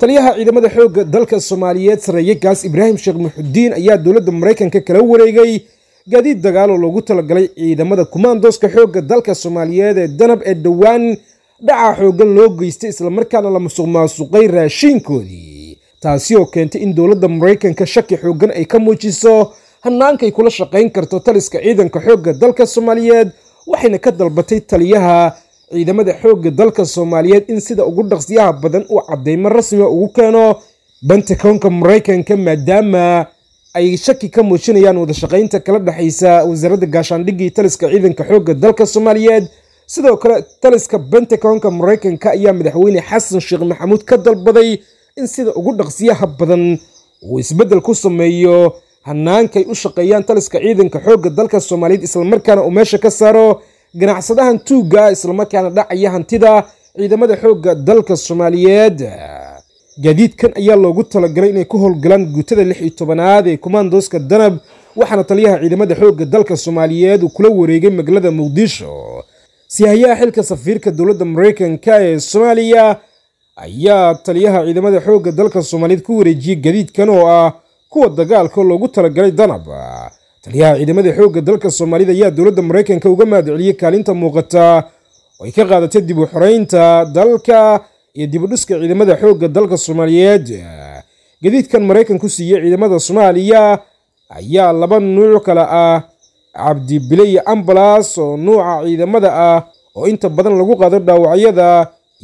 taliyaha ciidamada xoogga dalka soomaaliyeed sareeye ibraahim sheekh muxudiin ayaa dowladda maraykanka kala wareegay gaadiid dagaal oo loogu talagalay ciidamada kumaandooska xoogga dalka soomaaliyeed ee danab ee dhowaan dhaca xooggan loo geystay islamarkaana la musuq maasuqay raashiinkoodii taasi oo keentay in dowladda maraykanka shaki xooggan ay ka muujiso hannaankay kula shaqayn karto taliska ciidanka xoogga dalka soomaaliyeed waxayna ka dalbatay taliyaha ciidamada xoogga dalka soomaaliyeed in sida ugu dhaqsiyaha badan uu caddaymo rasmiga ugu keeno banta maraykanka maadaama ay shaki ka muujinayaan wadashaqaynta kala dhexaysa wasaaradda gaashaandhigga taliska ciidanka xoogga dalka soomaaliyeed sidoo kale taliska bentacoonka maraykanka ayaa madaxweyne xasan sheekh maxamuud ka dalbaday in sida ugu dhaqsiyaha badan uu isbeddel ku sameeyo hannaankay u shaqeeyaan taliska ciidanka xoogga dalka soomaaliyeed islamarkaana uu meesha ka saaro ganacsadahan tuuga islamarkaana dhacaya hantida ciidamada xoogga dalka soomaaliyeed gaadiidkan ayaa loogu talagalay inay ku howlgalaan guutada lix iyo tobanaad ee komandoska danab waxaana taliyaha ciidamada xoogga dalka soomaaliyeed uu kula wareegay magaalada muqdisho siyahayaha xilka safiirka dowladda mareykanka ee soomaaliya ayaa taliyaha ciidamada xoogga dalka soomaaliyeed ku wareejiyey gaadiidkan oo ah kuwa dagaalka loogu talagalay danab taliyaha ciidamada xoogga dalka soomaalida ayaa dowladda maraykanka uga mahadceliyey kaalinta muuqata oo ay ka qaadatay dib u xoreynta dalka iyo dib udhiska ciidamada xoogga dalka soomaaliyeed gadiidkan maraykanku siiyey ciidamada soomaaliya ayaa laba nuuc kale ah cabdibiley ambalas oo nuuca ciidamada ah oo inta badan lagu qaado dhaawacyada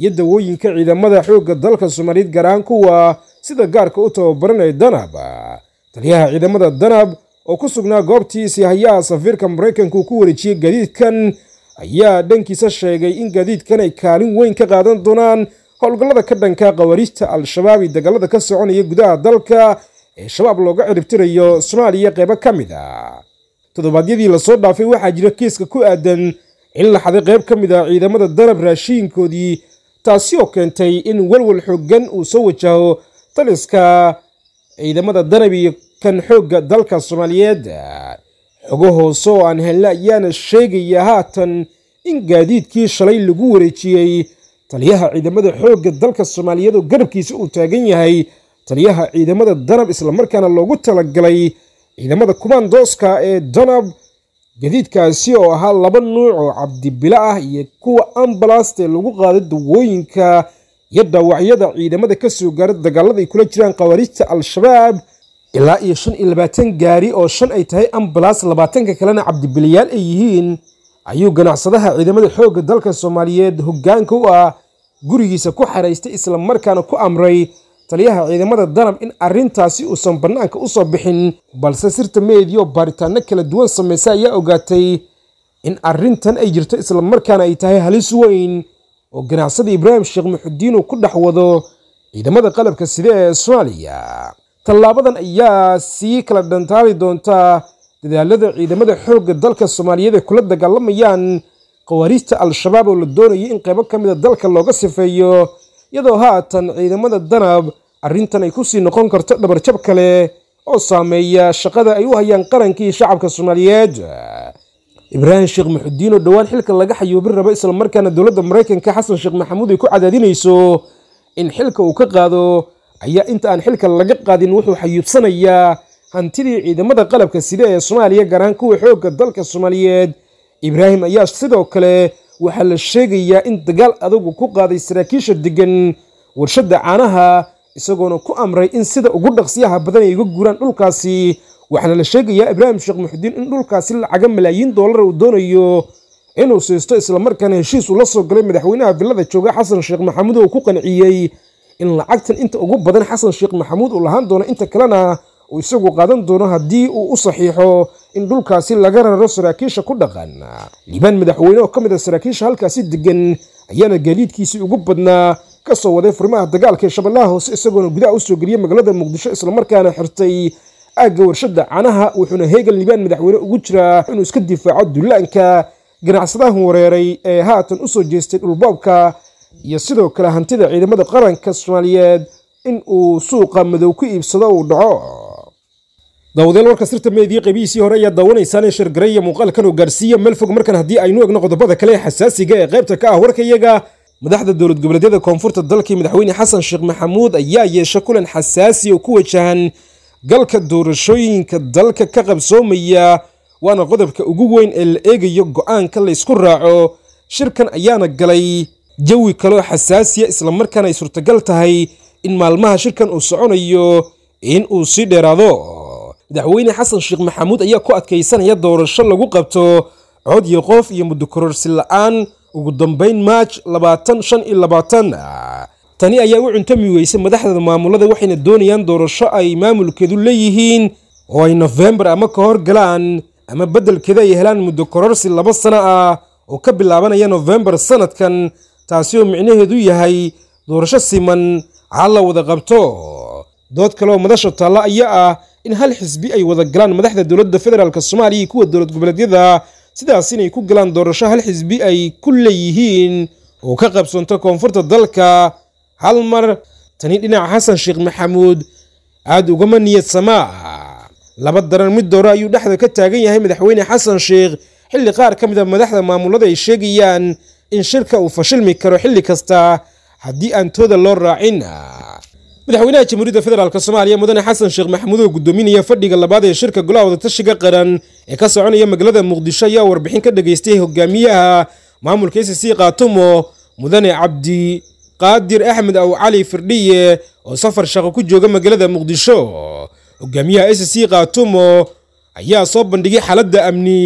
iyo dawooyinka ciidamada xoogga dalka soomaaliyeed gaar kuwa sida gaarka u tababaran ee danab taliyaha ciidamada danab oo ku sugnaa goobtii sihayaha safiirka maraykanka uu ku wareejiyey gadiidkan ayaa dhankiisa sheegay in gadiidkan ay kaalin weyn ka qaadan doonaan howlgallada ka dhanka khawaariijta al-shabaab iyo dagaalada ka soconaya gudaha dalka ee shabaab looga ciribtirayo soomaaliya qaybo ka mid a ah. toddobaadyadii lasoo dhaafay waxaa jira kiiska ku aadan in la xaday qayb ka mid ah ciidamada danab raashiinkoodii taasi oo keentay in walwal xooggan uu soo wajaho taliska ciidamada danab iyo kan xoogga dalka soomaaliyeed xogo hoose oo aan helle ayaana sheegaya haatan in gaadiidkii shalay lagu wareejiyey taliyaha ciidamada xoogga dalka soomaaliyeed oo garabkiisa uu taagan yahay taliyaha ciidamada danab islamarkaana loogu talagalay ciidamada kumaandooska ee danab gadiidkaasi oo ahaa laba nuuc oo cabdibilo ah iyo kuwa ambalast ee lagu qaaday dawooyinka iyo dhaawacyada ciidamada ka soo gaara dagaaladai kula jiraan khawaarijta al-shabaab ilaa iyo shan iyo labaatan gaari oo shan ay tahay ambalas labaatanka kalena cabdibiliyaal ay yihiin ayuu ganacsadaha ciidamada xoogga dalka soomaaliyeed hoggaanka u ah gurigiisa ku xaraystay isla markaana ku amray taliyaha ciidamada danab in arrintaasi uusan bannaanka u soo bixin balse sirta meediyo baaritaanno kala duwan samaysa ayaa ogaatay in arrintan ay jirto markaana ay tahay halis weyn oo ganacsada ibraahim sheekh muxudiin uu ku dhex wado ciidamada qalabka sida ee soomaaliya tallaabadan ayaa sii kala dhantaali doonta dadaalada ciidamada xoogga dalka soomaaliyeed kula dagaalamayaan khawaariijta al-shabaab oo la doonayo in qaybo ka mida ah dalka looga sifeeyo iyadoo haatan ciidamada danab arrintan ay ku sii noqon karto dhabarjab kale oo saameeya shaqada ay u hayaan qaranka iyo shacabka soomaaliyeed ibraahim sheekh muxudiin oo dhowaan xilka laga xayuubin rabo markaana dowladda maraykanka xasan sheekh maxamuud ay ku cadaadinayso in xilka uu ka qaado ayaa inta aan xilka laga qaadin wuxuu xayuubsanayaa hantidii ciidamada qalabka side ee soomaaliya gaar kuwa xoogga dalka soomaaliyeed ibraahim ayaa sidoo kale waxaa la sheegayaa in dagaal adagu ku qaaday saraakiisha degan warshadda caanaha isagoona ku amray in sida ugu dhaqsiyaha badan ay uga guuraan dhulkaasi waxaana la sheegayaa ibraahim sheekh muxudiin in dhulkaasi lacaga malaayiin doolar uu doonayo inuu siisto islamarkaana heshiis uu la soo galay madaxweynaha villada jooga xasan sheekh maxamuud oo ku qanciyey in lacagtan inta ugu badan xasan sheekh maxamuud uu lahaan doono inta kalena uu isagu qaadan doono haddii uu u saxiixo in dhulkaasi laga raro saraakiisha ku dhaqan liibaan madaxweyne oo ka mid a ah saraakiisha halkaasi degan ayaana gaadiidkiisii ugu badnaa ka soo waday furmaha dagaalka ee shabeellaha hoose isagoona gudaha u soo geliyey magaalada muqdisho islamarkaana xirtay aagga warshadda canaha wuxuuna heegan liibaan madaxweyne ugu jiraa inuu iska difaaco dullaanka ganacsadahan wareeray ee haatan u soo jeestay dhulboobka iyo sidoo kale hantida ciidamada qaranka soomaaliyeed in uu suuqa madow ku iibsado uu dhaco dawadeel warka sirta meediya qeybihiisii hore ayaa daawanaysaan ee muuqaalkan muuqaalkanoo gaarsiiya meel fog markan haddii aynu egno qodobada kale ee xasaasiga ee qaybta ka ah warka warkayaga madaxda dowlad goboleedyada koonfurta dalkii madaxweyne xasan sheekh maxamuud ayaa yeesha kulan xasaasi oo ku wajahan galka doorashooyinka dalka ka qabsoomaya waana qodobka ugu weyn ee la eegayo go-aanka laysku raaco shirkan ayaana galay jawi kaleo xasaasiya islamarkaana ay suurtagal tahay in maalmaha shirkan uu soconayo in uu sii dheeraado madaxweyne xasan sheekh maxamuud ayaa ku adkaysanaya doorasho lagu qabto cod iyo qof iyo mudukororsi la-aan ugu dambeyn maaj labaatan shan iyo labaatan tani ayaa u cuntami weysay madaxda maamulada waxayna doonayaan doorasho ay maamulkeedu leeyihiin oo ay nofembar ama ka hor galaan ama beddelkeeda ay helaan muddo kororsi laba sano ah oo ka bilaabanaya nofembar sannadkan taasi oo micnaheedu yahay doorasho siman caal la wada qabto dood kale oo madasha taalla ayaa ah in hal xisbi ay wada galaan madaxda dowladda federaalk soomaaliya iyo kuwa dowlad goboleedyada sidaas inay ku galaan doorasho hal xisbi ay ku leeyihiin oo ka qabsanto koonfurta dalka hal mar tani dhinaca xasan sheekh maxamuud aada ugama niyadsamaa laba daran mid doore ayuu dhexda ka taagan yahay madaxweyne xasan sheekh xilli qaar ka mid a ah madaxda maamullada ay sheegayaan in shirka uu fashilmi karo xilli kasta haddii aan tooda loo raacin ah. madaxweynaha jamhuuriyadda federaalk soomaaliya mudane xasan sheekh maxamuud oo guddoominaya fadhiga labaad ee shirka golaha wadatashiga qaran ee ka soconaya magaalada muqdisho ayaa warbixin ka dhageystay hogaamiyaha maamulka s c kaatumo mudane cabdi qaadir axmed aw cali firdhiye oo safar shaqo ku jooga magaalada muqdisho hogaamiyaha s c kaatumo ayaa soo bandhigay xaaladda amni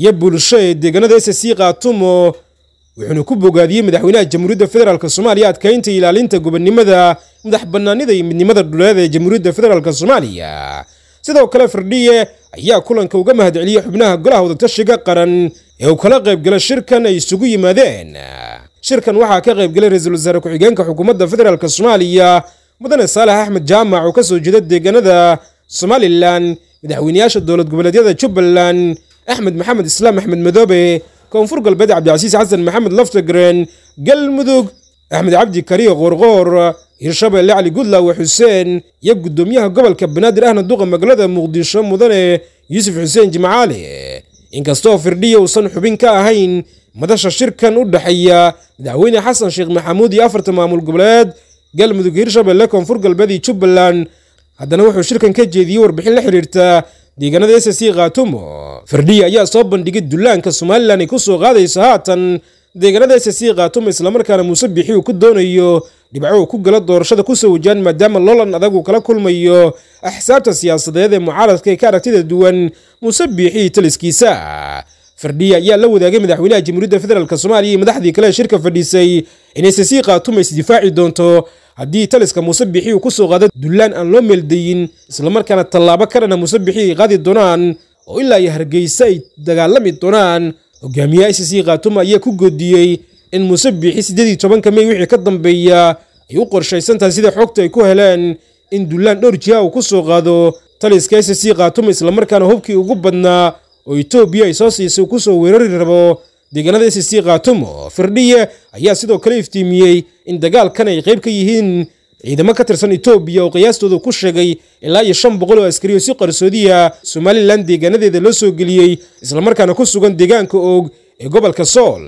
iyo bulsho ee deegaanada s c kaatumo wuxuuna ku bogaadiyey madaxweynaha jamhuuriyadda federaalk soomaaliya adkaynta ilaalinta gobonnimada madax bannaanida iyo midnimada dhuleed ee jamhuuriyadda federaalk soomaaliya sidoo kale firdhiye ayaa kulanka uga mahadceliyey xubnaha golaha wadatashiga qaran ee uu kala qayb galay shirkan ay isugu yimaadeen shirkan waxaa ka qaybgalay ra-iisul wasaare ku-xigeenka xukuumadda federaalk soomaaliya mudane saalax axmed jaamac oo ka soo jeeda deegaanada somalilan madaxweynayaasha dowlad goboleedyada jubbaland axmed maxamed islaam axmed madoobe koonfur galbeed cabdicasiis xasan maxamed laftagren galmudug axmed cabdi kariye qoorqoor hirshabeelle cali gudlaawe xuseen iyo guddoomiyaha gobolka banaadir ahna duqa magaalada muqdisho mudane yuusuf xuseen jimcaali inkastoo firdhiya uusan xubin ka ahayn madasha shirkan u dhexeeya madaxweyne xasan sheekh maxamuud iyo afarta maamul goboleed galmudug hirshabeelle koonfur galbeed iyo jubbaland haddana wuxuu shirkan ka jeediyey warbixin la xidhiirta deegaanada s c khatumo fardhiya ayaa soo bandhigay dullaanka somalilan ay ku soo qaadayso haatan deegaanada s c khatumo islamarkaana muuse bixi uu ku doonayo dhibco uu ku galo doorashada ku soo wajaan maadaama lolan adag uu kala kulmayo axsaabta siyaasadeed ee mucaaradka ee ka aragtida duwan muuse biixi taliskiisa fardhiya ayaa la wadaagay madaxweynaha jamhuuriyadda federaalk soomaaliya iyo madaxdii kale ee shirka fadhiisay in s c khatumo isdifaaci doonto haddii taliska muusebixi uu ku soo qaado dullaan aan loo meeldayin islamarkaana tallaabo ka dhana muusebixi ay qaadi doonaan oo ilaa iyo hargeysa ay dagaalami doonaan hogaamiyaha isisii khaatuma ayaa ku godiyey in siddeed siddeedii tobanka mey wixii ka dambeeya ay u qorshaysan tahay sida xogta ay ku heleen in dullaan dhowr jiha uu ku soo qaado taliska isisii khaatuma islamarkaana hubkii ugu badnaa oo etoobiya ay soo siisay uu ku soo weerari rabo deegaanada sisiqatumo firdhiye ayaa sidoo kale iftiimiyey in dagaalkan ay qayb ka yihiin ciidamo ka tirsan etoobiya oo qiyaastooda ku sheegay ilaa iyo shan boqol oo askari oo si qarsoodiya somalilan deegaanadeeda loo soo geliyey islamarkaana ku sugan deegaanka oog ee gobolka sool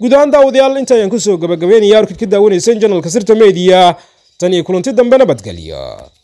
guud ahaan daawadayaal inta ayaan kusoo gabagabeynaya arkid ka daawanaysan janalka sirta mediya tan iyo kulanti dambe nabadgelyo